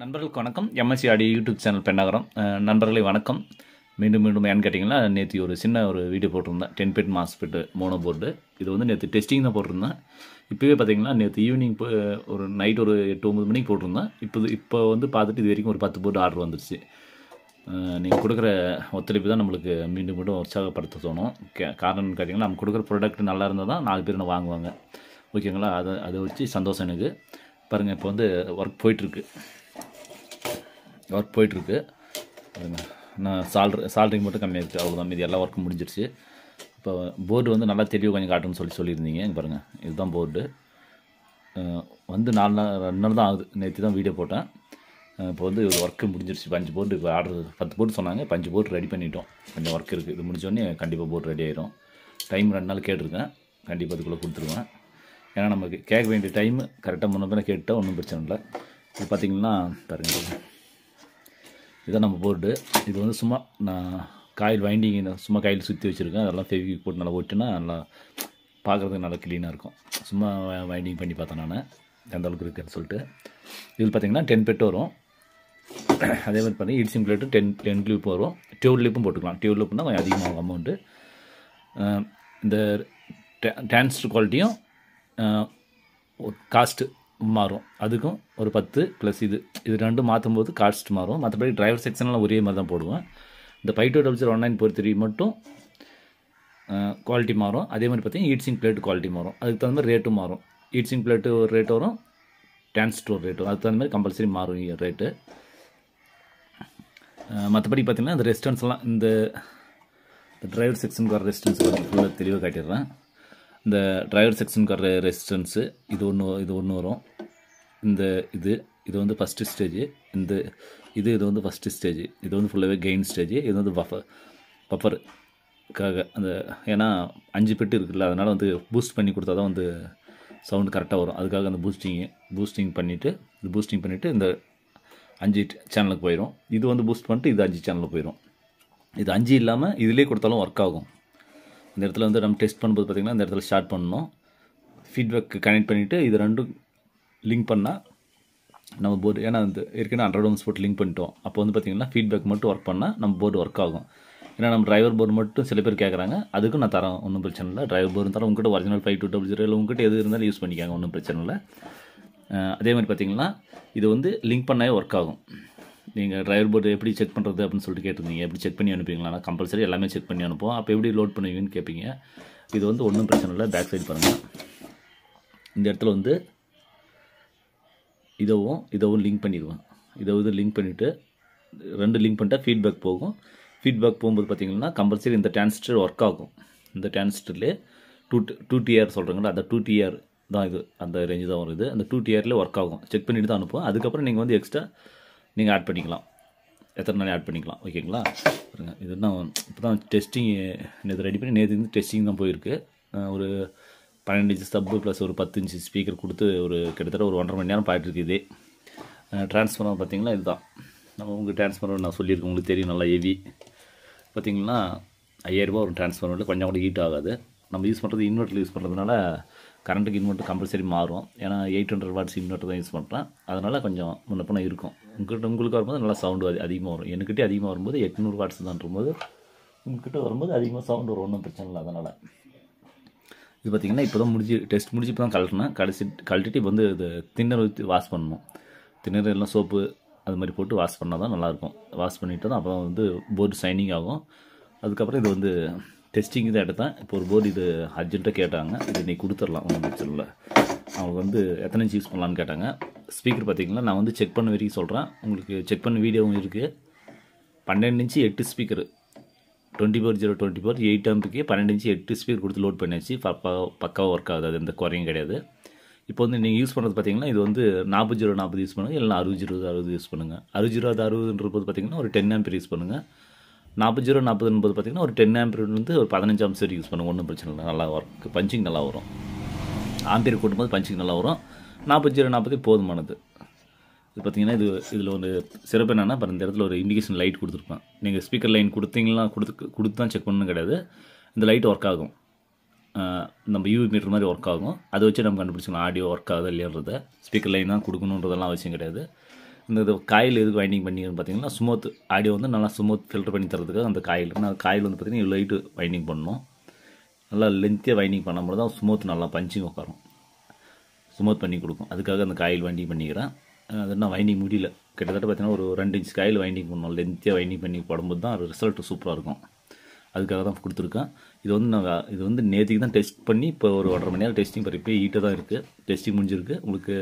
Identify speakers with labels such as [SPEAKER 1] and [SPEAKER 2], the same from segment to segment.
[SPEAKER 1] நண்பர்களுக்கு வணக்கம் எம்எஸ்சி ஆடி யூடியூப் சேனல் பெண்ணாகரம் நண்பர்களே வணக்கம் மீண்டும் மீண்டும் ஏன்னு கேட்டிங்கன்னா நேற்று ஒரு சின்ன ஒரு வீடியோ போட்டிருந்தேன் ten FET MOSFET mono board இது வந்து நேற்று டெஸ்டிங் தான் போட்டிருந்தேன் இப்போவே பார்த்தீங்கன்னா நேற்று ஈவினிங் இப்போ ஒரு நைட் ஒரு எட்டு ஒம்பது மணிக்கு போட்டிருந்தேன் இப்போது இப்போ வந்து பார்த்துட்டு இது வரைக்கும் ஒரு பத்து போர்டு ஆர்டர் வந்துருச்சு நீங்கள் கொடுக்குற ஒத்துழைப்பு தான் நம்மளுக்கு மீண்டும் மீண்டும் உற்சாகப்படுத்த தோணும் கே காரணம்னு கேட்டிங்கன்னா நம்ம கொடுக்குற ப்ராடக்ட் நல்லா இருந்தால் தான் நாலு பேர் வாங்குவாங்க ஓகேங்களா அதை அதை வச்சு சந்தோஷம் எனக்கு பாருங்கள் இப்போ வந்து ஒர்க் போயிட்டுருக்கு ஒர்க் போயிட்டுருக்கு நான் சால்ரி சால்ட்ரிங் மட்டும் கம்மியாக இருக்குது அவ்வளோதான் மீதி எல்லா ஒர்க்கும் முடிஞ்சிருச்சு இப்போ போர்டு வந்து நல்லா தெளிவு கொஞ்சம் காட்டுன்னு சொல்லி சொல்லியிருந்தீங்க இங்கே பாருங்கள் இதுதான் போர்டு வந்து நாலு நாள் ரெண்டு நாள் தான் ஆகுது நேற்று தான் வீடியோ போட்டேன் இப்போ வந்து ஒர்க்கு முடிஞ்சிருச்சு பஞ்சு போர்டு இப்போ ஆர்டர் பத்து போர்டு சொன்னாங்க பஞ்சு போர்டு ரெடி பண்ணிட்டோம் கொஞ்சம் ஒர்க் இருக்குது இது முடிஞ்சோடனே கண்டிப்பாக போர்டு ரெடி ஆயிரும் டைம் ரெண்டு நாள் கேட்டிருக்கேன் கண்டிப்பாக அதுக்குள்ளே கொடுத்துருவேன் ஏன்னா நமக்கு கேட்க வேண்டிய டைம் கரெக்டாக முன்னே கேட்டால் ஒன்றும் பிரச்சனை இல்லை இது பார்த்திங்கன்னா பாருங்கள் இதுதான் நம்ம போர்டு இது வந்து சும்மா நான் காயில் வைண்டிங் சும்மா காயில் சுற்றி வச்சுருக்கேன் அதெல்லாம் ஃபெவிக்கு போட்டு நல்லா ஒட்டினா நல்லா பார்க்குறதுக்கு நல்லா க்ளீனாக இருக்கும் சும்மா வைண்டிங் பண்ணி பார்த்தேன் நான் எந்த அளவுக்கு இருக்குன்னு சொல்லிட்டு இதில் பார்த்தீங்கன்னா டென் பெட் வரும் அதே மாதிரி பார்த்தீங்கன்னா இட்ஸிம் பிளேட்டு டென் டென் லிப் வரும் டியூப் லிப்பும் போட்டுக்கலாம் டியூப் லிப்னா கொஞ்சம் அதிகமாகும் அமௌண்ட்டு இந்த டான்ஸ்ட் குவாலிட்டியும் காஸ்ட்டு மாறும் அதுக்கும் ஒரு பத்து ப்ளஸ் இது இது ரெண்டும் மாற்றும் போது காஸ்ட் மாறும் மற்றபடி டிரைவர் செக்ஷன்லாம் ஒரே மாதிரி தான் போடுவேன் இந்த பைட்டோ two double zero one nine four three மட்டும் குவாலிட்டி மாறும் அதே மாதிரி பார்த்தீங்கன்னா ஈட்ஸிங் பிளேட் குவாலிட்டி மாறும் அதுக்கு தகுந்த மாதிரி ரேட்டும் மாறும் ஈட்ஸிங் பிளேட்டு ஒரு ரேட் வரும் டான்ஸ் ஸ்டோர் ரேட்டு அதுக்கு தகுந்த மாதிரி கம்பல்சரி மாறும் ரேட்டு மற்றபடி பார்த்திங்கன்னா இந்த ரெஸ்டாரண்ட்ஸ்லாம் இந்த டிரைவர் செக்ஷனுக்கு வர ரெஸ்டாரண்ட்ஸ் ஃபுல்லாக தெளிவாக காட்டிடுறேன் இந்த டிரைவர் வர ரெசிஸ்டன்ஸு இது ஒன்று இது ஒன்று வரும் இந்த இது இது வந்து ஃபஸ்ட்டு ஸ்டேஜ் இந்த இது இது வந்து ஃபஸ்ட்டு ஸ்டேஜ் இது வந்து ஃபுல்லாகவே கெயின் ஸ்டேஜ் இது வந்து பஃபர் பஃபருக்காக அந்த ஏன்னா அஞ்சு பெட்டு இருக்குல்ல அதனால் வந்து பூஸ்ட் பண்ணி கொடுத்தா தான் வந்து சவுண்டு கரெக்டாக வரும் அதுக்காக அந்த பூஸ்டிங் பூஸ்டிங் பண்ணிவிட்டு இது பூஸ்டிங் பண்ணிவிட்டு இந்த அஞ்சு சேனலுக்கு போயிடும் இது வந்து பூஸ்ட் பண்ணிட்டு இது அஞ்சு சேனலுக்கு போயிடும் இது அஞ்சு இல்லாமல் இதிலே கொடுத்தாலும் ஒர்க் ஆகும் இந்த இடத்துல வந்து நம்ம டெஸ்ட் பண்ணும்போது பார்த்திங்கன்னா இந்த இடத்துல ஸ்டார்ட் பண்ணணும் ஃபீட்பேக்கு கனெக்ட் பண்ணிவிட்டு இது ரெண்டும் லிங்க் பண்ணால் நம்ம போர்டு ஏன்னா வந்து ஏற்கனவே ஹண்ட்ரட் ஓம்ஸ் போட்டு லிங்க் பண்ணிட்டோம் அப்போ வந்து பார்த்திங்கன்னா ஃபீட்பேக் மட்டும் ஒர்க் பண்ணால் நம்ம போர்டு ஒர்க் ஆகும் ஏன்னா நம்ம டிரைவர் போர்டு மட்டும் சில பேர் கேட்குறாங்க அதுக்கும் நான் தரேன் ஒன்றும் பிரச்சனை இல்லை டிரைவர் போர்டு தரேன் உங்ககிட்ட original five two double zero இல்லை உங்ககிட்ட எது இருந்தாலும் யூஸ் பண்ணிக்காங்க ஒன்றும் பிரச்சனை இல்லை அதே மாதிரி பார்த்திங்கன்னா இது வந்து லிங்க் பண்ணாவே ஒர்க் ஆகும் நீங்கள் டிரைவர் போர்டு எப்படி செக் பண்ணுறது அப்படின்னு சொல்லிட்டு கேட்டிருந்தீங்க எப்படி செக் பண்ணி அனுப்புவீங்களா கம்பல்சரி எல்லாமே செக் பண்ணி அனுப்புவோம் அப்போ எப்படி லோட் பண்ணுவீங்கன்னு கேட்பீங்க இது வந்து ஒன்றும் பிரச்சனை இல்லை பேக் சைடு பாருங்கள் இந்த இடத்துல வந்து இதவும் இதவும் லிங்க் பண்ணிடுவேன் இதை வந்து லிங்க் பண்ணிவிட்டு ரெண்டு லிங்க் பண்ணிட்டா ஃபீட்பேக் போகும் ஃபீட்பேக் போகும்போது பார்த்திங்கன்னா கம்பல்சரி இந்த டிரான்ஸ்டர் ஒர்க் ஆகும் இந்த டிரான்ஸ்டர்லேயே டூ டூ டிஆர் சொல்கிறாங்களா அந்த டூ டிஆர் தான் இது அந்த ரேஞ்சு தான் வருது அந்த டூ டிஆர்லேயே ஒர்க் ஆகும் செக் பண்ணிவிட்டு தான் அனுப்புவோம் அதுக்கப்புறம் நீங்கள் வந்து எக்ஸ்ட்ரா நீங்கள் ஆட் பண்ணிக்கலாம் எத்தனை நாளே ஆட் பண்ணிக்கலாம் ஓகேங்களா பாருங்கள் இது தான் இப்போ தான் டெஸ்டிங் நேற்று ரெடி பண்ணி நேற்று இருந்து டெஸ்டிங் தான் போயிருக்கு ஒரு பன்னெண்டு இன்ச்சு சப்பு ப்ளஸ் ஒரு பத்து இன்ச்சு ஸ்பீக்கர் கொடுத்து ஒரு கிட்டத்தட்ட ஒரு ஒன்றரை மணி நேரம் பாயிட்டுருக்கு இதே டிரான்ஸ்ஃபார்மர் பார்த்திங்கன்னா இதுதான் நம்ம உங்களுக்கு டிரான்ஸ்ஃபார்மர் நான் சொல்லியிருக்கேன் உங்களுக்கு தெரியும் நல்லா ஹெவி பார்த்திங்கன்னா ஐயாயிரரூபா ஒரு டிரான்ஸ்ஃபார்மரில் கொஞ்சம் கூட ஹீட் ஆகாது நம்ம யூஸ் பண்ணுறது இன்வெர்டர் யூஸ் பண்ணுறதுனால கரண்ட்டுக்கு இன்வெர்ட்டர் கம்பல்சரி மாறும் ஏன்னா எயிட் ஹண்ட்ரட் வாட்ஸ் இன்வெர்ட்டர் தான் யூஸ் பண்ணுறேன் அதனால் கொஞ்சம் முன்னப்பணம் இருக்கும் உங்ககிட்ட உங்களுக்கு வரும்போது நல்லா சவுண்டு அது அதிகமாக வரும் என்கிட்டே அதிகமாக வரும்போது எட்நூறு வாட்ஸ் தான்றும்போது உங்ககிட்ட வரும்போது அதிகமாக சவுண்டு வரும் ஒன்றும் பிரச்சனை இல்லை அதனால் இது பார்த்திங்கன்னா இப்போ தான் முடிஞ்சு டெஸ்ட் முடிஞ்சு இப்போ தான் கலட்டினா கடைசி கழட்டிட்டு இப்போ வந்து இது திண்ணர் ஊற்றி வாஷ் பண்ணணும் திண்ணர் எல்லாம் சோப்பு அது மாதிரி போட்டு வாஷ் பண்ணால் தான் நல்லாயிருக்கும் வாஷ் பண்ணிவிட்டு தான் அப்புறம் வந்து போர்டு சைனிங் ஆகும் அதுக்கப்புறம் இது வந்து டெஸ்டிங் தான் எடுத்தேன் இப்போ ஒரு போர்டு இது அர்ஜென்ட்டாக கேட்டாங்க இது நீ கொடுத்துடலாம் ஒன்றும் பிரச்சனை இல்லை அவங்க வந்து எத்தனை இன்ச்சு யூஸ் பண்ணலான்னு கேட்டாங்க ஸ்பீக்கர் பார்த்திங்களா நான் வந்து செக் பண்ண வரைக்கும் சொல்கிறேன் உங்களுக்கு செக் பண்ண வீடியோவும் இருக்குது பன்னெண்டு இன்ச்சு எட்டு speaker twenty four zero twenty four eight டம்புக்கு பன்னெண்டு இன்ச்சு எட்டு ஸ்பீக்கர் கொடுத்து லோட் பண்ணியாச்சு பக்கா பக்காவாக ஒர்க் ஆகுது அது எந்த குறையும் கிடையாது இப்போ வந்து நீங்கள் யூஸ் பண்ணுறது பார்த்தீங்கன்னா இது வந்து நாற்பது ஜீரோ நாற்பது யூஸ் பண்ணுங்கள் இல்லைன்னா அறுபது ஜீரோ அறுபது யூஸ் பண்ணுங்கள் அறுபது ஜீரோ அது அறுபதுன்றது பார்த்தீங்கன்னா ஒரு டென் ஆம்பர் யூஸ் பண்ணுங்கள் நாற்பது ஜீரோ நாற்பதுன்றது பார்த்தீங்கன்னா ஒரு டென் ஆம்பியர் வந்து ஒரு பதினஞ்சு ஆம்ஸ் யூஸ் பண்ணுங்கள் ஒன்றும் பிரச்சனை இல்லை நல்லா ஒர்க் பஞ்சிங் நல்லா வரும் ஆம்பியர் கூட்டும்போது பஞ்சிங் நல்லா வரும் நாற்பத்தி ஜீரோ நாற்பத்தி போதுமானது இது பார்த்தீங்கன்னா இது இதில் ஒரு சிறப்பு என்னென்னா இப்போ இந்த இடத்துல ஒரு இண்டிகேஷன் லைட் கொடுத்துருப்பேன் நீங்கள் ஸ்பீக்கர் லைன் கொடுத்தீங்களா கொடுத்து கொடுத்து தான் செக் பண்ணணும் கிடையாது இந்த லைட் ஒர்க் ஆகும் நம்ம யூவி மீட்டர் மாதிரி ஒர்க் ஆகும் அதை வச்சு நம்ம கண்டுபிடிச்சிக்கலாம் ஆடியோ ஒர்க் ஆகுது இல்லைன்றத ஸ்பீக்கர் லைன் தான் கொடுக்கணுன்றதெல்லாம் அவசியம் கிடையாது இந்த இது காயில் எதுக்கு வைண்டிங் பண்ணிங்கன்னு பார்த்தீங்கன்னா ஸ்மூத் ஆடியோ வந்து நல்லா ஸ்மூத் ஃபில்டர் பண்ணி தரதுக்காக அந்த காயில் அந்த காயில் வந்து பார்த்திங்கன்னா லைட்டு வைண்டிங் பண்ணணும் நல்லா லென்த்தியாக வைண்டிங் பண்ணும்போது தான் ஸ்மூத் நல்லா பஞ்சிங் உட்காரும் ஸ்மூத் பண்ணி கொடுக்கும் அதுக்காக அந்த காயில் வைண்டிங் பண்ணிக்கிறேன் அது என்ன வைண்டிங் முடியல கிட்டத்தட்ட பார்த்தீங்கன்னா ஒரு ரெண்டு இன்ச் காயில் வைண்டிங் பண்ணணும் லென்த்தியாக வைண்டிங் பண்ணி போடும்போது தான் அது ரிசல்ட் சூப்பராக இருக்கும் அதுக்காக தான் கொடுத்துருக்கேன் இது வந்து நான் இது வந்து நேற்றுக்கு தான் டெஸ்ட் பண்ணி இப்போ ஒரு ஒன்றரை மணி நேரம் டெஸ்டிங் பண்ணி இப்போ ஹீட்டாக தான் இருக்குது டெஸ்டிங் முடிஞ்சிருக்கு உங்களுக்கு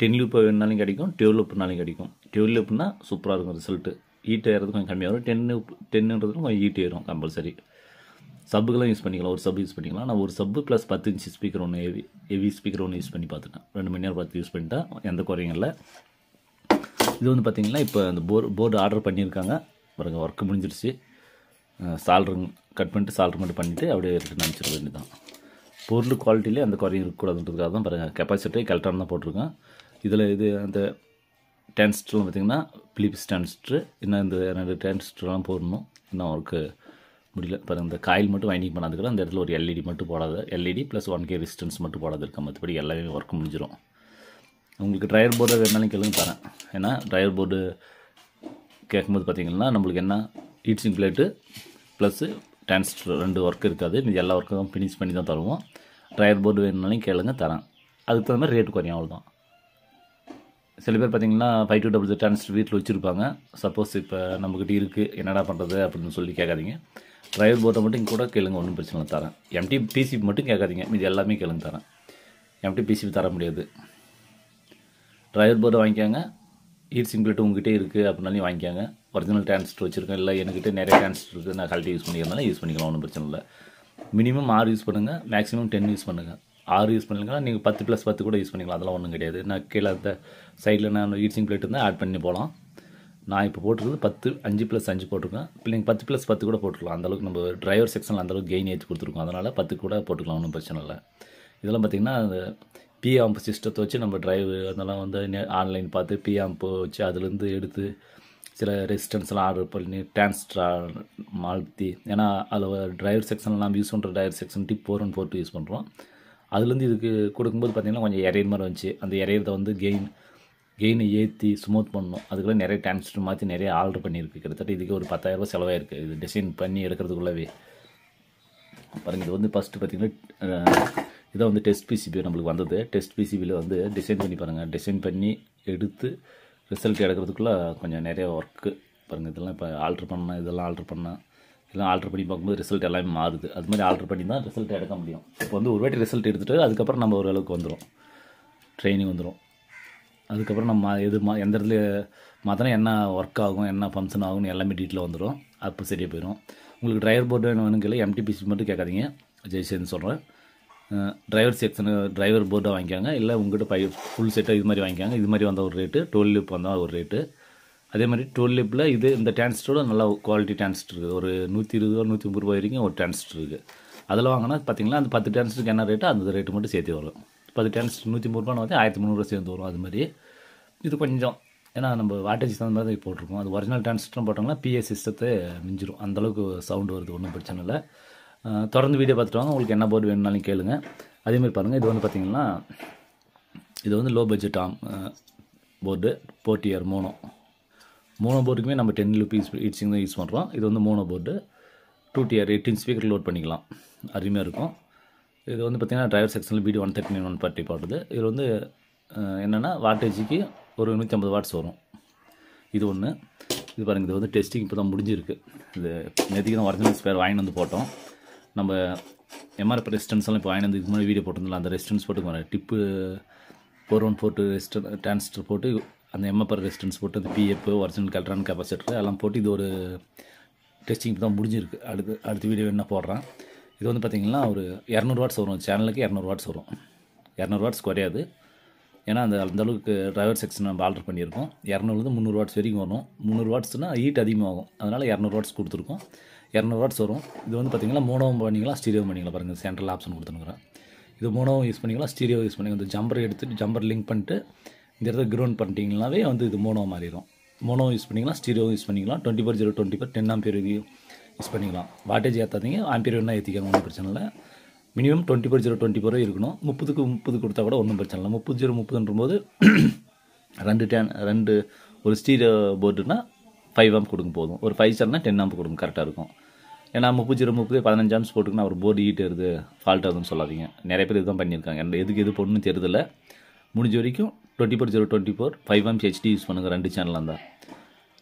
[SPEAKER 1] டென் லூப் வேணுனாலும் கிடைக்கும் டுவெல் லூப்னாலும் கிடைக்கும் டுவெல் லூப்னா சூப்பராக இருக்கும் ரிசல்ட்டு ஹீட் ஏறது கொஞ்சம் கம்மியாக வரும் டென் டென்னுன்றது கொஞ்சம் ஹீட் ஏறும் கம்பல்சரி சப்புக்கெல்லாம் யூஸ் பண்ணிக்கலாம் ஒரு சப் யூஸ் பண்ணிக்கலாம் நான் ஒரு சப்பு ப்ளஸ் பத்து இன்ச்சு ஸ்பீக்கர் ஒன்று ஹெவி ஹெவி ஸ்பீக்கர் ஒன்று யூஸ் பண்ணி பார்த்துட்டேன் ரெண்டு மணி நேரம் பார்த்து யூஸ் பண்ணிட்டேன் எந்த குறையும் இல்லை இது வந்து பார்த்திங்கன்னா இப்போ அந்த போர் போர்டு ஆர்டர் பண்ணியிருக்காங்க பாருங்க ஒர்க்கு முடிஞ்சிருச்சு சால்ருங் கட் பண்ணிட்டு சால்ரு மட்டும் பண்ணிவிட்டு அப்படியே ரிட்டன் அனுப்பிச்சிட வேண்டியதான் பொருள் குவாலிட்டியிலே அந்த குறையும் இருக்கக்கூடாதுன்றதுக்காக தான் பாருங்கள் கெப்பாசிட்டி கரெக்டாக தான் போட்டிருக்கேன் இதில் இது அந்த டென்ஸ்ட்ரும் பார்த்திங்கன்னா பிலிப் டென்ஸ்ட்ரு இன்னும் இந்த ரெண்டு டென்ஸ்ட்ரெலாம் போடணும் இன்னும் அவருக்கு முடியல இப்போ இந்த காயில் மட்டும் வைண்டிங் பண்ணாதுக்கிற அந்த இடத்துல ஒரு எல்இடி e மட்டும் போடாத LED plus one K resistance மட்டும் போடாது இருக்கா மற்றபடி எல்லாமே ஒர்க் முடிஞ்சிடும் உங்களுக்கு ட்ரையர் போர்டு வேணாலும் கேளுங்க தரேன் ஏன்னா ட்ரையர் போர்டு கேட்கும்போது பார்த்தீங்கன்னா நம்மளுக்கு என்ன ஹீட்ஸிங் பிளேட்டு ப்ளஸ்ஸு டிரான்ஸ்டர் ரெண்டு ஒர்க் இருக்காது இது எல்லா ஒர்க்கும் ஃபினிஷ் பண்ணி தான் தருவோம் ட்ரையர் போர்டு வேணும்னாலும் கேளுங்க தரேன் அதுக்கு தகுந்த மாதிரி ரேட்டு குறையும் அவ்வளோதான் சில பேர் பார்த்திங்கன்னா ஃபைவ் டூ டபுள் டிரான்ஸ்டர் வீட்டில் வச்சுருப்பாங்க சப்போஸ் இப்போ நம்மக்கிட்ட இருக்குது என்னடா பண்ணுறது அப்படின்னு சொல்லி கேட்காதீங்க டிரைவர் போர்ட்டை மட்டும் கூட கேளுங்க ஒன்றும் பிரச்சனை இல்லை தரேன் எம்டி பிசிபி மட்டும் கேட்காதீங்க இது எல்லாமே கேளுங்க தரேன் எம்டி பிசிபி தர முடியாது டிரைவர் போர்டை வாங்கிக்காங்க ஹீட் பிளேட் உங்ககிட்டே இருக்குது அப்படின்னாலும் வாங்கிக்காங்க ஒரிஜினல் டிரான்ஸ்டர் வச்சுருக்கேன் இல்லை என்கிட்ட நிறைய டிரான்ஸ்டர் இருக்குது நான் கழட்டி யூஸ் பண்ணிக்கிறதுனால யூஸ் பண்ணிக்கலாம் ஒன்றும் பிரச்சனை இல்லை மினிமம் ஆறு யூஸ் பண்ணுங்கள் மேக்ஸிமம் டென் யூஸ் பண்ணுங்கள் ஆறு யூஸ் பண்ணிக்கலாம் நீங்கள் பத்து ப்ளஸ் பத்து கூட யூஸ் பண்ணிக்கலாம் அதெல்லாம் ஒன்றும் கிடையாது நான் கீழே அந்த சைடில் நான் ஹீட் சிங் பிளேட் இருந்தால் ஆட் பண்ணி போகலாம் நான் இப்போ போட்டிருக்கிறது பத்து அஞ்சு ப்ளஸ் அஞ்சு போட்டிருக்கேன் பிள்ளைங்க பத்து ப்ளஸ் பத்து கூட போட்டுக்கலாம் அந்தளவுக்கு நம்ம டிரைவர் செக்ஷனில் அந்தளவுக்கு கெயின் ஏற்றி கொடுத்துருக்கோம் அதனால் பத்து கூட போட்டுக்கலாம் ஒன்றும் பிரச்சனை இல்லை இதெல்லாம் பார்த்திங்கன்னா அந்த பிஆம்ப் சிஸ்டத்தை வச்சு நம்ம டிரைவ் அதெல்லாம் வந்து ஆன்லைன் பார்த்து பிஆம்ப்பு வச்சு அதுலேருந்து எடுத்து சில ரெசிஸ்டன்ஸ்லாம் ஆர்டர் பண்ணி டிரான்ஸ்ட்ரா மாற்றி ஏன்னா அதில் டிரைவர் செக்ஷனில் நம்ம யூஸ் பண்ணுற driver section TIP four one four two use பண்ணுறோம் அதுலேருந்து இதுக்கு கொடுக்கும்போது பார்த்திங்கன்னா கொஞ்சம் எரையர் மாதிரி வந்துச்சு அந்த இறையிறத வந்து கெயின் கெயினை ஏற்றி ஸ்மூத் பண்ணணும் அதுக்குள்ளே நிறைய டான்ஸ்டர் மாற்றி நிறைய ஆர்டர் பண்ணியிருக்கு கிட்டத்தட்ட இதுக்கு ஒரு பத்தாயிரரூபா செலவாயிருக்கு இது டிசைன் பண்ணி எடுக்கிறதுக்குள்ளவே பாருங்கள் இது வந்து ஃபஸ்ட்டு பார்த்திங்கன்னா இதான் வந்து டெஸ்ட் பிசிபி நம்மளுக்கு வந்தது டெஸ்ட் பிசிபியில் வந்து டிசைன் பண்ணி பாருங்கள் டிசைன் பண்ணி எடுத்து ரிசல்ட் எடுக்கிறதுக்குள்ளே கொஞ்சம் நிறைய ஒர்க்கு பாருங்கள் இதெல்லாம் இப்போ ஆல்ட்ரு பண்ணால் இதெல்லாம் ஆல்ட்ரு பண்ணால் இதெல்லாம் ஆல்ட்ரு பண்ணி பார்க்கும்போது ரிசல்ட் எல்லாமே மாறுது அது மாதிரி ஆல்ட்ரு பண்ணி தான் ரிசல்ட் எடுக்க முடியும் இப்போ வந்து ஒரு வாட்டி ரிசல்ட் எடுத்துகிட்டு அதுக்கப்புறம் நம்ம ஓரளவுக்கு வந்துடும் ட்ரைனிங் வந்துடும் அதுக்கப்புறம் நம்ம எது மா எந்த இடத்துல மாத்தினா என்ன ஒர்க் ஆகும் என்ன ஃபங்க்ஷன் ஆகும்னு எல்லாமே டீட்டில் வந்துடும் அப்போ சரியாக போயிடும் உங்களுக்கு டிரைவர் போர்டு வேணும் கேள்வி எம்டிபிசி மட்டும் கேட்காதீங்க ஜெய்சேன்னு சொல்கிறேன் டிரைவர் செக்ஷனு டிரைவர் போர்டாக வாங்கிக்காங்க இல்லை உங்கள்கிட்ட பை ஃபுல் செட்டாக இது மாதிரி வாங்கிக்காங்க இது மாதிரி வந்தால் ஒரு ரேட்டு டோல் லிப் வந்தால் ஒரு ரேட்டு அதே மாதிரி டோல் லிப்பில் இது இந்த டிரான்ஸ்டோட நல்லா குவாலிட்டி டிரான்ஸ்ட் இருக்குது ஒரு நூற்றி இருபது ரூபா நூற்றி முப்பது ரூபாய் வரைக்கும் ஒரு டிரான்ஸ்ட் இருக்குது அதில் வாங்கினா பார்த்தீங்கன்னா அந்த பத்து டிரான்ஸ்ட்டுக்கு என்ன ரேட்டோ அந்த ரேட்டு மட்டும் சேர்த்து வரும் பத்து டிரான்ஸ்ட் நூற்றி முப்பது ரூபான்னு வந்து ஆயிரத்தி முந்நூறுரூவா சேர்ந்து வரும் அது மாதிரி இது கொஞ்சம் ஏன்னா நம்ம வாட்டேஜ் தகுந்த மாதிரி போட்டிருக்கோம் அது ஒரிஜினல் டிரான்ஸ்டர் போட்டோம்னா பிஎஸ் சிஸ்டத்தை மிஞ்சிடும் அந்தளவுக்கு சவுண்டு வருது ஒன்றும் பிரச்சனை இல்லை தொடர்ந்து வீடியோ பார்த்துட்டு வாங்க உங்களுக்கு என்ன போர்டு வேணும்னாலும் கேளுங்கள் அதேமாதிரி பாருங்கள் இது வந்து பார்த்திங்கன்னா இது வந்து லோ பட்ஜெட் ஆம் போர்டு போர்ட்டியர் மூணோ மூணோ போர்டுக்குமே நம்ம டென் ருபீஸ் ஹீட்சிங் தான் யூஸ் பண்ணுறோம் இது வந்து மூணோ board two TR eighteen speaker load பண்ணிக்கலாம் அருமையாக இருக்கும் இது வந்து பார்த்திங்கன்னா டிரைவர் செக்ஷனில் BD one thirty nine one forty போடுறது இது வந்து என்னென்னா வாட்டேஜிக்கு ஒரு நூற்றி ஐம்பது வாட்ஸ் வரும் இது ஒன்று இது பாருங்கள் இது வந்து டெஸ்டிங் இப்போ தான் முடிஞ்சிருக்கு இது நேற்றுக்கு தான் ஒரிஜினல் ஸ்பேர் வாங்கிட்டு வந்து போட்டோம் நம்ம ரெஸ்டன்ஸ் எல்லாம் இப்போ வாங்கிட்டு வந்து இது முன்னாடி வீடியோ போட்டிருந்தோம்ல அந்த ரெஸ்டன்ஸ் போட்டுக்கோங்க TIP four one four two resistance transistor போட்டு அந்த எம்எஃப்ஆர் ரெஸ்டன்ஸ் போட்டு அந்த பிஎஃப் ஒரிஜினல் கல்ட்ரான் கெப்பாசிட்டர் எல்லாம் போட்டு இது ஒரு டெஸ்டிங் இப்போ தான் முடிஞ்சிருக்கு அடுத்து அடுத்த வீடியோ என்ன போடுறேன் இது வந்து பார்த்திங்கன்னா ஒரு இரநூறு வாட்ஸ் வரும் சேனலுக்கு இரநூறு வாட்ஸ் வரும் இரநூறு வாட்ஸ் குறையாது ஏன்னா அந்த அந்தளவுக்கு ட்ரைவர் செக்ஷன் நம்ம ஆல்டர் பண்ணியிருக்கோம் இரநூறுலேருந்து முந்நூறு வாட்ஸ் வரைக்கும் வரும் முந்நூறு வாட்ஸ்னால் ஹீட் அதிகமாகும் அதனால் இரநூறு வாட்ஸ் கொடுத்துருக்கோம் இரநூறு வாட்ஸ் வரும் இது வந்து பார்த்தீங்கன்னா மோனோவும் பண்ணிங்களா ஸ்டீரியோ பண்ணிக்கலாம் பாருங்கள் சென்ட்ரல் ஆப்ஷன் கொடுத்துருக்குறேன் இது மோனோவும் யூஸ் பண்ணிக்கலாம் ஸ்டீரியோ யூஸ் பண்ணி இந்த ஜம்பர் எடுத்துகிட்டு ஜம்பர் லிங்க் பண்ணிட்டு இந்த இடத்துல க்ரௌண்ட் பண்ணிட்டீங்கனாவே வந்து இது மோனோ மாறிடும் மோனோ யூஸ் பண்ணிக்கலாம் ஸ்டீரியோ யூஸ் பண்ணிக்கலாம் twenty four zero twenty four ten ampere use பண்ணிக்கலாம் வாட்டேஜ் ஏற்றாதீங்க ஆம்பியர் வேணால் ஏற்றிக்காங்க ஒன்றும் பிரச்சனை இல்லை minimum twenty four zero twenty ஃபோரோ இருக்கணும் முப்பதுக்கு முப்பது கொடுத்தா கூட ஒன்றும் பிரச்சனை இல்லை முப்பது ஜீரோ முப்பதுன்றும்போது ரெண்டு டேன் ரெண்டு ஒரு ஸ்டீரியோ போர்டுனா ஃபைவ் ஆம்ப் கொடுங்க போதும் ஒரு ஃபைவ் ஸ்டார்னா டென் ஆம்ப் கொடுங்க கரெக்டாக இருக்கும் ஏன்னா முப்பது ஜீரோ முப்பது பதினஞ்சு ஆம்ப்ஸ் போட்டுக்குன்னா ஒரு போர்டு ஹீட் வருது ஃபால்ட் ஆகுதுன்னு சொல்லாதீங்க நிறைய பேர் இதுதான் பண்ணியிருக்காங்க எதுக்கு எது பொண்ணு தெரியல முடிஞ்ச வரைக்கும் twenty four zero twenty four five amp HD use பண்ணுங்கள் ரெண்டு சேனலாக இருந்தால்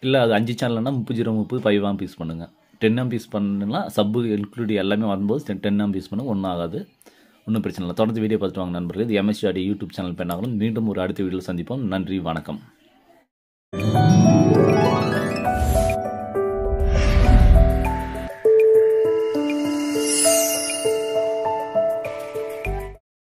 [SPEAKER 1] இல்லை அது அஞ்சு சேனல்னால் முப்பது ஜீரோ முப்பது ஃபைவ் ஆம்ப் யூஸ் பண்ணுங்கள் டென் எம்பிஸ் பண்ணலாம் சப்பு இன்க்ளூடி எல்லாமே வரும்போது டென் டென் எம்பிஸ் பண்ண ஒன்றும் ஆகாது ஒன்றும் பிரச்சனை இல்லை தொடர்ந்து வீடியோ பார்த்துட்டு வாங்க நண்பர்கள் இது எம்எஸ்சி ஆடி யூடியூப் சேனல் பெண்ணாங்களும் மீண்டும் ஒரு அடுத்த வீடியோவில் சந்திப்போம் நன்றி வணக்கம்